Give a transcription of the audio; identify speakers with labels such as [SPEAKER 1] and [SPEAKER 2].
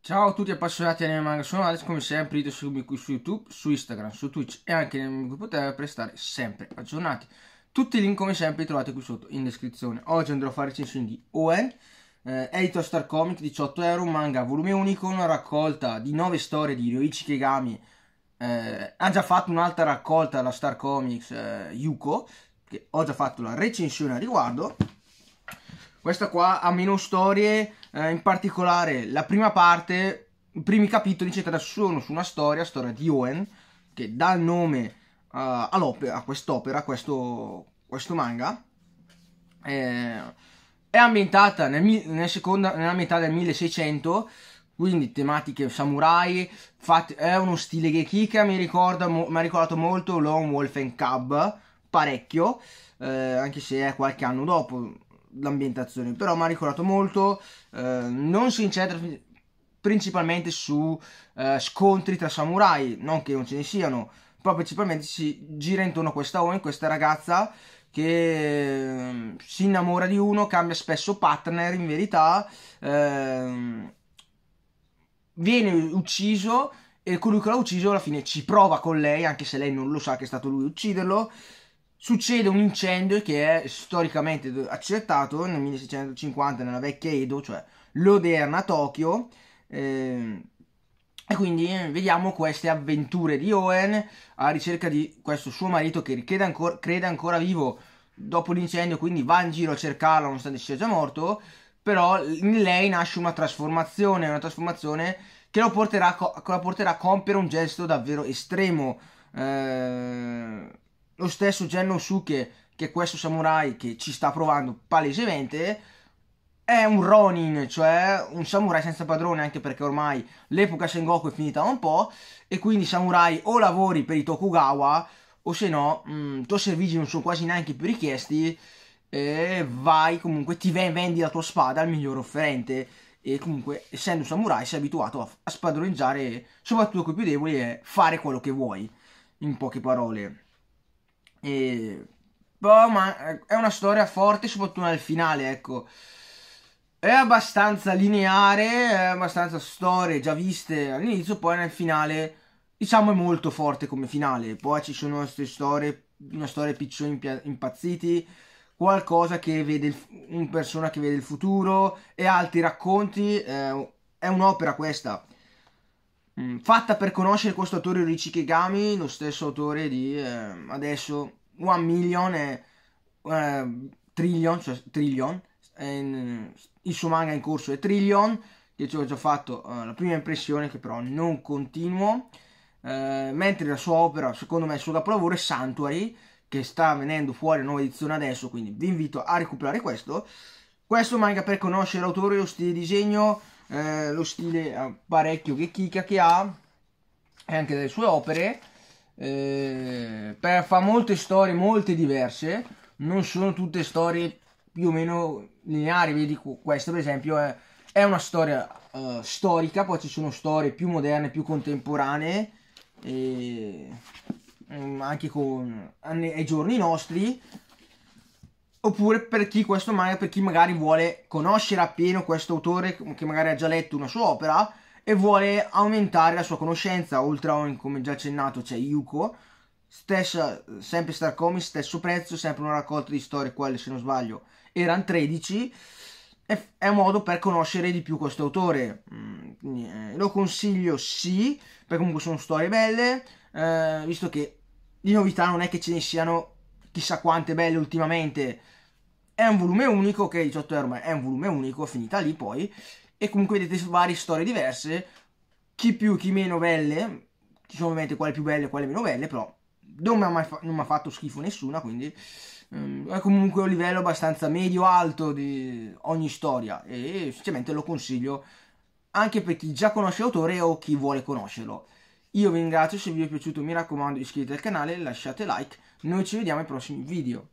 [SPEAKER 1] Ciao a tutti appassionati di anime manga, sono Alex come sempre, io seguimi qui su YouTube, su Instagram, su Twitch e anche nel mio gruppo Telegram per stare sempre aggiornati. Tutti i link come sempre li trovate qui sotto in descrizione. Oggi andrò a fare recensioni di Owen, eh, Editor Star Comic, 18 euro, manga volume unico, una raccolta di 9 storie di Ryoichi Kegami, eh, ha già fatto un'altra raccolta alla Star Comics eh, Yuko, che ho già fatto la recensione a riguardo. Questa qua ha meno storie, eh, in particolare la prima parte, i primi capitoli eccetera sono su una storia, storia di Owen, che dà il nome eh, a quest'opera, a questo, questo manga. Eh, è ambientata nel, nel seconda, nella metà del 1600 quindi tematiche samurai, fatti, è uno stile Geki che mi, ricorda, mi ha ricordato molto Lone Wolf and Cub, parecchio, eh, anche se è qualche anno dopo l'ambientazione, però mi ha ricordato molto, eh, non si incentra principalmente su eh, scontri tra samurai, non che non ce ne siano, però principalmente si gira intorno a questa Owen, questa ragazza che mm, si innamora di uno, cambia spesso partner in verità, ehm, viene ucciso e colui che l'ha ucciso alla fine ci prova con lei, anche se lei non lo sa che è stato lui a ucciderlo. Succede un incendio che è storicamente accertato nel 1650 nella vecchia Edo, cioè l'oderna Tokyo. Eh, e quindi eh, vediamo queste avventure di Owen alla ricerca di questo suo marito che crede, ancora, crede ancora vivo dopo l'incendio, quindi va in giro a cercarlo nonostante sia già morto però in lei nasce una trasformazione, una trasformazione che, la porterà, co- porterà a compiere un gesto davvero estremo. Eh, lo stesso Gen Nosuke, che è questo samurai che ci sta provando palesemente, è un Ronin, cioè un samurai senza padrone, anche perché ormai l'epoca Sengoku è finita da un po', e quindi samurai o lavori per i Tokugawa, o se no, i mm, tuoi servizi non sono quasi neanche più richiesti, e vai comunque, ti vendi la tua spada al miglior offerente e comunque essendo un samurai sei abituato a, a spadroneggiare soprattutto con i più deboli e fare quello che vuoi, in poche parole. E... Boh, ma eh, è una storia forte soprattutto nel finale, ecco. È abbastanza lineare, è abbastanza storie già viste all'inizio, poi nel finale diciamo è molto forte come finale. Poi ci sono queste storie, una storia piccioni impazziti, qualcosa che vede il, un persona che vede il futuro e altri racconti. Eh, è un'opera questa mh, mm, fatta per conoscere questo autore Richie lo stesso autore di eh, adesso One Million e eh, Trillion, cioè Trillion. In, il suo manga in corso è Trillion, che ci ho già fatto eh, la prima impressione che però non continuo. Eh, mentre la sua opera, secondo me, il suo capolavoro è Sanctuary, che sta venendo fuori nuova edizione adesso, quindi vi invito a recuperare questo. Questo manga per conoscere l'autore, lo stile di disegno, eh, lo stile parecchio che chicca che ha, e anche delle sue opere. Eh, per, fa molte storie, molte diverse, non sono tutte storie più o meno lineari, vedi questo per esempio è, è una storia uh, storica, poi ci sono storie più moderne, più contemporanee. E Mm, anche con, ai giorni nostri oppure per chi, questo, per chi magari vuole conoscere appieno questo autore che magari ha già letto una sua opera e vuole aumentare la sua conoscenza oltre a come già accennato c'è Yuko stessa, sempre Star Comics stesso prezzo sempre una raccolta di storie quelle se non sbaglio erano 13 è un modo per conoscere di più questo autore mm, eh, lo consiglio sì perché comunque sono storie belle eh, visto che di novità non è che ce ne siano chissà quante belle ultimamente. È un volume unico, che 18 euro, ma è un volume unico, finita lì poi. E comunque vedete varie storie diverse, chi più, chi meno belle. Ci sono ovviamente quelle più belle e quelle meno belle, però non mi ha, fa- ha fatto schifo nessuna, quindi um, è comunque un livello abbastanza medio-alto di ogni storia e, e sinceramente lo consiglio anche per chi già conosce l'autore o chi vuole conoscerlo. Io vi ringrazio, se vi è piaciuto mi raccomando iscrivetevi al canale, lasciate like, noi ci vediamo ai prossimi video.